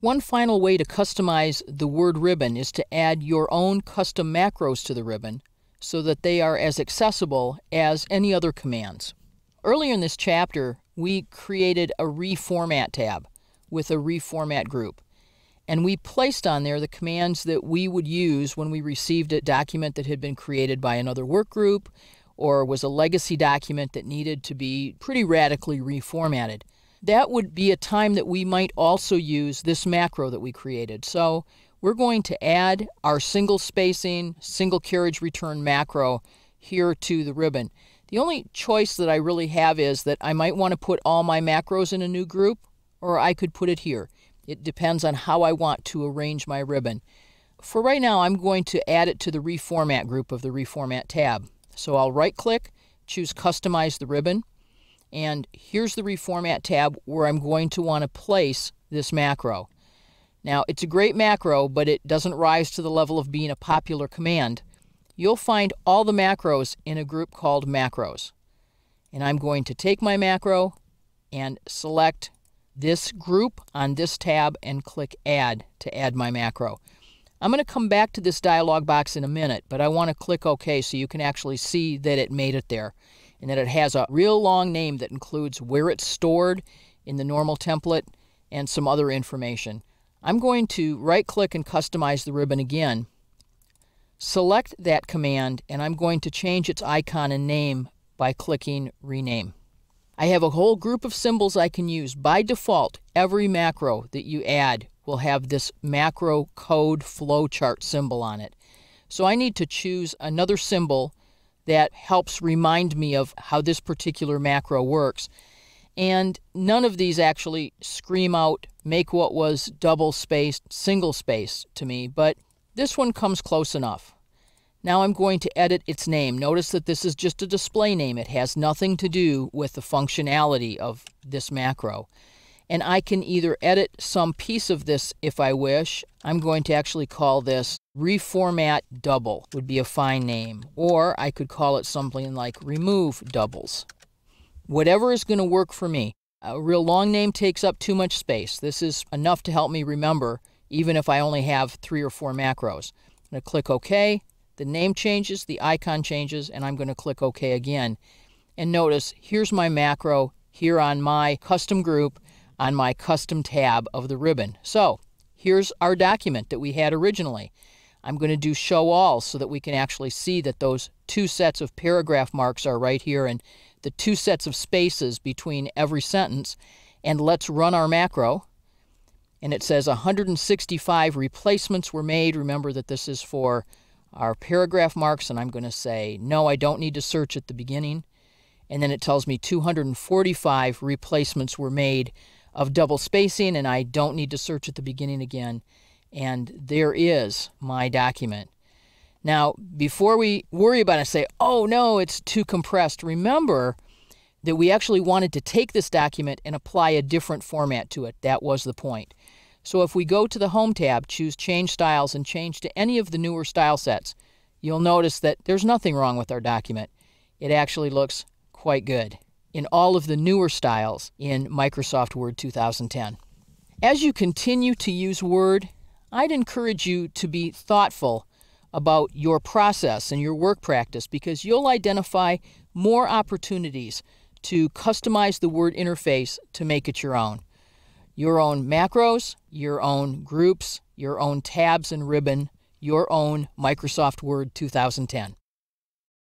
One final way to customize the word ribbon is to add your own custom macros to the ribbon so that they are as accessible as any other commands. Earlier in this chapter, we created a reformat tab with a reformat group, and we placed on there the commands that we would use when we received a document that had been created by another work group or was a legacy document that needed to be pretty radically reformatted that would be a time that we might also use this macro that we created. So we're going to add our single spacing, single carriage return macro here to the ribbon. The only choice that I really have is that I might want to put all my macros in a new group or I could put it here. It depends on how I want to arrange my ribbon. For right now, I'm going to add it to the Reformat group of the Reformat tab. So I'll right click, choose Customize the Ribbon. And here's the reformat tab where I'm going to want to place this macro. Now, it's a great macro, but it doesn't rise to the level of being a popular command. You'll find all the macros in a group called macros. And I'm going to take my macro and select this group on this tab and click Add to add my macro. I'm going to come back to this dialog box in a minute, but I want to click OK so you can actually see that it made it there and that it has a real long name that includes where it's stored in the normal template and some other information. I'm going to right click and customize the ribbon again. Select that command and I'm going to change its icon and name by clicking rename. I have a whole group of symbols I can use. By default, every macro that you add will have this macro code flowchart symbol on it. So I need to choose another symbol that helps remind me of how this particular macro works. And none of these actually scream out, make what was double spaced, single spaced to me, but this one comes close enough. Now I'm going to edit its name. Notice that this is just a display name. It has nothing to do with the functionality of this macro and I can either edit some piece of this if I wish. I'm going to actually call this reformat double would be a fine name, or I could call it something like remove doubles. Whatever is going to work for me. A real long name takes up too much space. This is enough to help me remember, even if I only have three or four macros. I'm going to click OK. The name changes, the icon changes, and I'm going to click OK again. And notice, here's my macro here on my custom group on my custom tab of the ribbon. So here's our document that we had originally. I'm going to do show all so that we can actually see that those two sets of paragraph marks are right here and the two sets of spaces between every sentence. And let's run our macro. And it says 165 replacements were made. Remember that this is for our paragraph marks. And I'm going to say, no, I don't need to search at the beginning. And then it tells me 245 replacements were made of double spacing and I don't need to search at the beginning again. And there is my document. Now, before we worry about it and say, oh no, it's too compressed, remember that we actually wanted to take this document and apply a different format to it. That was the point. So if we go to the Home tab, choose Change Styles, and change to any of the newer style sets, you'll notice that there's nothing wrong with our document. It actually looks quite good in all of the newer styles in Microsoft Word 2010. As you continue to use Word, I'd encourage you to be thoughtful about your process and your work practice because you'll identify more opportunities to customize the Word interface to make it your own. Your own macros, your own groups, your own tabs and ribbon, your own Microsoft Word 2010.